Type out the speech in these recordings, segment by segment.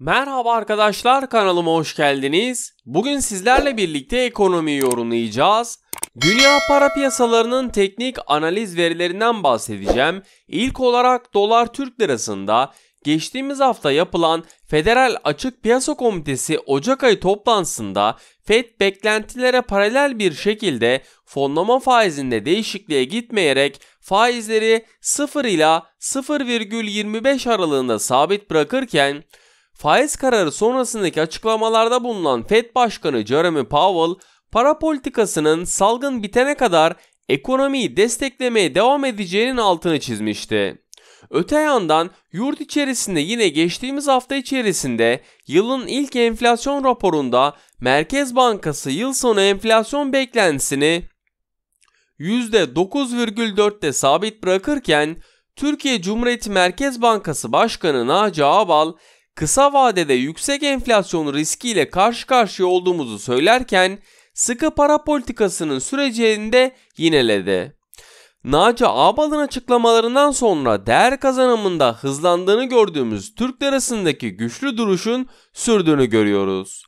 Merhaba arkadaşlar kanalıma hoş geldiniz. Bugün sizlerle birlikte ekonomiyi yorumlayacağız. Dünya para piyasalarının teknik analiz verilerinden bahsedeceğim. İlk olarak dolar Türk lirasında geçtiğimiz hafta yapılan Federal Açık Piyasa Komitesi Ocak ayı toplantısında Fed beklentilere paralel bir şekilde fonlama faizinde değişikliğe gitmeyerek faizleri 0 ile 0,25 aralığında sabit bırakırken Faiz kararı sonrasındaki açıklamalarda bulunan Fed Başkanı Jeremy Powell, para politikasının salgın bitene kadar ekonomiyi desteklemeye devam edeceğinin altını çizmişti. Öte yandan yurt içerisinde yine geçtiğimiz hafta içerisinde yılın ilk enflasyon raporunda Merkez Bankası yıl sonu enflasyon beklentisini %9,4'te sabit bırakırken Türkiye Cumhuriyeti Merkez Bankası Başkanı Naci Ağbal kısa vadede yüksek enflasyon riskiyle karşı karşıya olduğumuzu söylerken sıkı para politikasının sürecini de yineledi. Naci Ağbal'ın açıklamalarından sonra değer kazanımında hızlandığını gördüğümüz Türk lirasındaki güçlü duruşun sürdüğünü görüyoruz.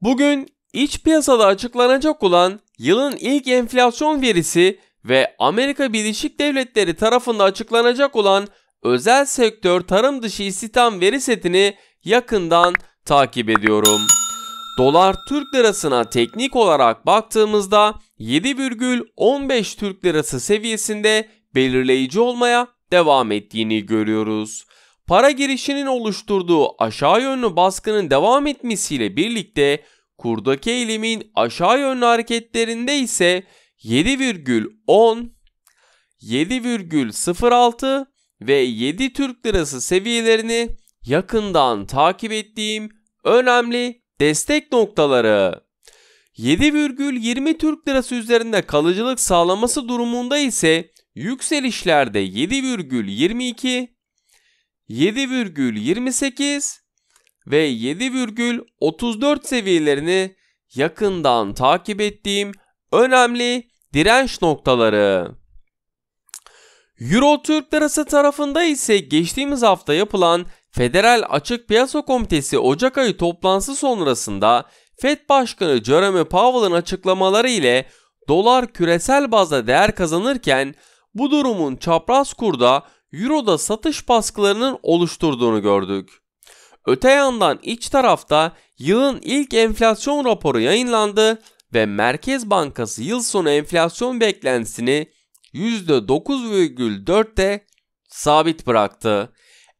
Bugün iç piyasada açıklanacak olan yılın ilk enflasyon verisi ve Amerika Birleşik Devletleri tarafında açıklanacak olan özel sektör tarım dışı istihdam veri setini yakından takip ediyorum. Dolar Türk lirasına teknik olarak baktığımızda 7,15 Türk lirası seviyesinde belirleyici olmaya devam ettiğini görüyoruz. Para girişinin oluşturduğu aşağı yönlü baskının devam etmesiyle birlikte kurdaki eğilimin aşağı yönlü hareketlerinde ise 7,10, 7,06 ve 7 Türk lirası seviyelerini yakından takip ettiğim önemli destek noktaları. 7,20 Türk lirası üzerinde kalıcılık sağlaması durumunda ise yükselişlerde 7,22, 7,28 ve 7,34 seviyelerini yakından takip ettiğim önemli direnç noktaları. Euro Türk Lirası tarafında ise geçtiğimiz hafta yapılan Federal Açık Piyasa Komitesi Ocak ayı toplantısı sonrasında Fed Başkanı Jerome Powell'ın açıklamaları ile dolar küresel bazda değer kazanırken bu durumun çapraz kurda Euro'da satış baskılarının oluşturduğunu gördük. Öte yandan iç tarafta yılın ilk enflasyon raporu yayınlandı ve Merkez Bankası yıl sonu enflasyon beklentisini %9,4'te sabit bıraktı.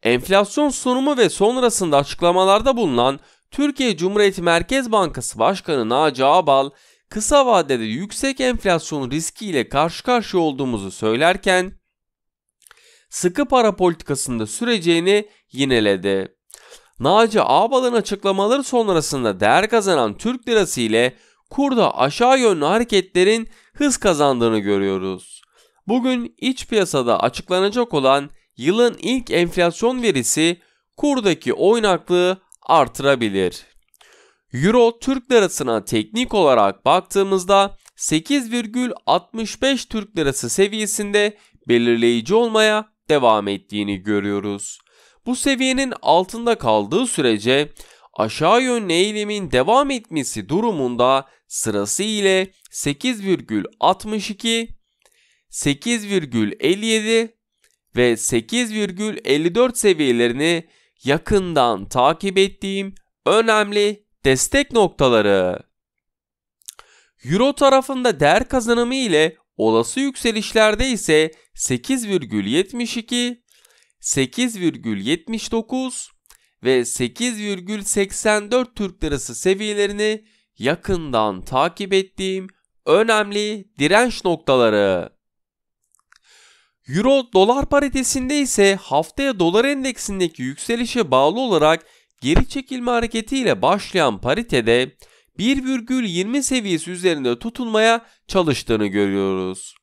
Enflasyon sunumu ve sonrasında açıklamalarda bulunan Türkiye Cumhuriyeti Merkez Bankası Başkanı Naci Ağbal, kısa vadede yüksek enflasyon riskiyle karşı karşıya olduğumuzu söylerken, sıkı para politikasında süreceğini yineledi. Naci Ağbal'ın açıklamaları sonrasında değer kazanan Türk lirası ile kurda aşağı yönlü hareketlerin hız kazandığını görüyoruz. Bugün iç piyasada açıklanacak olan yılın ilk enflasyon verisi kurdaki oynaklığı artırabilir. Euro Türk lirasına teknik olarak baktığımızda 8,65 Türk lirası seviyesinde belirleyici olmaya devam ettiğini görüyoruz. Bu seviyenin altında kaldığı sürece aşağı yönlü eğilimin devam etmesi durumunda sırası ile 8,62 8,57 ve 8,54 seviyelerini yakından takip ettiğim önemli destek noktaları. Euro tarafında değer kazanımı ile olası yükselişlerde ise 8,72, 8,79 ve 8,84 Türk Lirası seviyelerini yakından takip ettiğim önemli direnç noktaları. Euro dolar paritesinde ise haftaya dolar endeksindeki yükselişe bağlı olarak geri çekilme hareketiyle başlayan paritede 1,20 seviyesi üzerinde tutulmaya çalıştığını görüyoruz.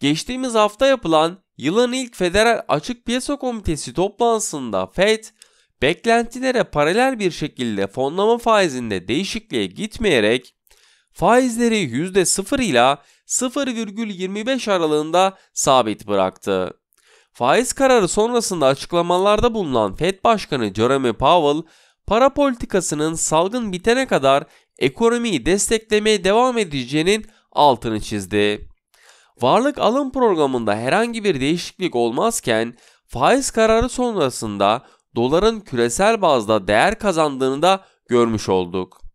Geçtiğimiz hafta yapılan yılın ilk Federal Açık Piyasa Komitesi toplantısında FED, beklentilere paralel bir şekilde fonlama faizinde değişikliğe gitmeyerek faizleri %0 ile 0,25 aralığında sabit bıraktı. Faiz kararı sonrasında açıklamalarda bulunan Fed Başkanı Jerome Powell, para politikasının salgın bitene kadar ekonomiyi desteklemeye devam edeceğinin altını çizdi. Varlık alım programında herhangi bir değişiklik olmazken faiz kararı sonrasında doların küresel bazda değer kazandığını da görmüş olduk.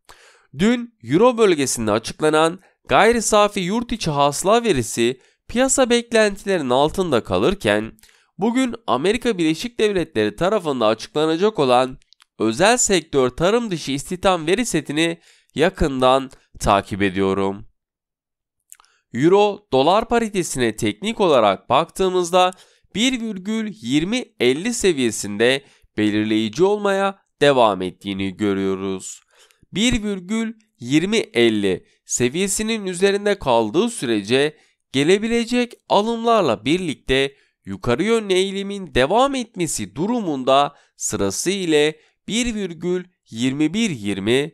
Dün Euro bölgesinde açıklanan gayri safi yurt içi hasıla verisi piyasa beklentilerinin altında kalırken bugün Amerika Birleşik Devletleri tarafında açıklanacak olan özel sektör tarım dışı istihdam veri setini yakından takip ediyorum. Euro dolar paritesine teknik olarak baktığımızda 1,2050 seviyesinde belirleyici olmaya devam ettiğini görüyoruz. 1,2050 seviyesinin üzerinde kaldığı sürece gelebilecek alımlarla birlikte yukarı yönlü eğilimin devam etmesi durumunda sırası ile 1,2120,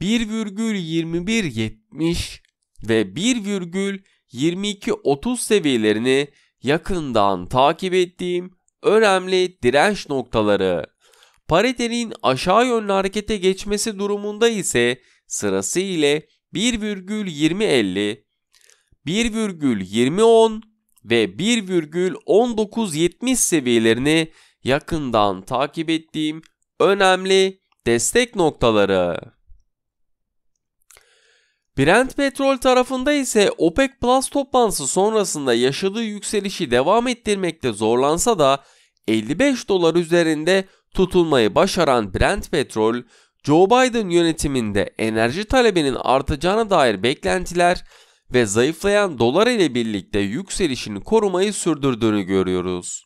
1,2170 ve 1,2230 seviyelerini yakından takip ettiğim önemli direnç noktaları. Paritenin aşağı yönlü harekete geçmesi durumunda ise sırası ile 1,2050, 1,2010 ve 1,1970 seviyelerini yakından takip ettiğim önemli destek noktaları. Brent petrol tarafında ise OPEC Plus toplantısı sonrasında yaşadığı yükselişi devam ettirmekte zorlansa da 55 dolar üzerinde tutulmayı başaran Brent petrol, Joe Biden yönetiminde enerji talebinin artacağına dair beklentiler ve zayıflayan dolar ile birlikte yükselişini korumayı sürdürdüğünü görüyoruz.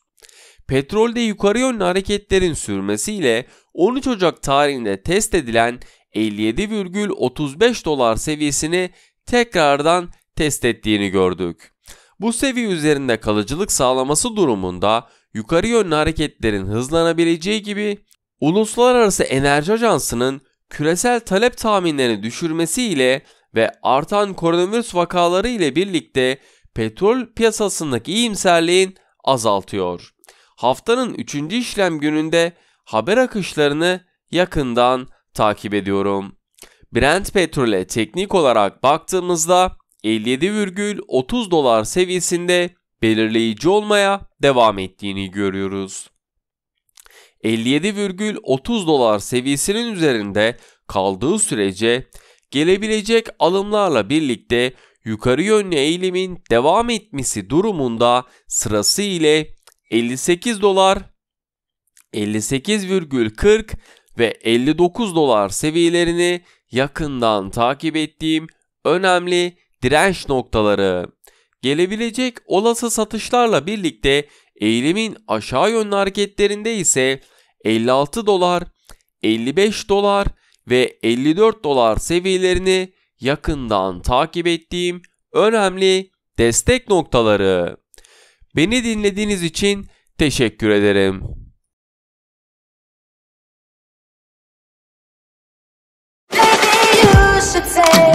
Petrolde yukarı yönlü hareketlerin sürmesiyle 13 Ocak tarihinde test edilen 57,35 dolar seviyesini tekrardan test ettiğini gördük. Bu seviye üzerinde kalıcılık sağlaması durumunda yukarı yönlü hareketlerin hızlanabileceği gibi Uluslararası Enerji Ajansı'nın küresel talep tahminlerini düşürmesiyle ve artan koronavirüs vakaları ile birlikte petrol piyasasındaki iyimserliğin azaltıyor. Haftanın 3. işlem gününde haber akışlarını yakından takip ediyorum. Brent petrole teknik olarak baktığımızda 57,30 dolar seviyesinde belirleyici olmaya devam ettiğini görüyoruz. 57,30 dolar seviyesinin üzerinde kaldığı sürece gelebilecek alımlarla birlikte yukarı yönlü eğilimin devam etmesi durumunda sırası ile 58 dolar 58,40 ve 59 dolar seviyelerini yakından takip ettiğim önemli direnç noktaları. Gelebilecek olası satışlarla birlikte eğilimin aşağı yönlü hareketlerinde ise 56 dolar, 55 dolar ve 54 dolar seviyelerini yakından takip ettiğim önemli destek noktaları. Beni dinlediğiniz için teşekkür ederim. should say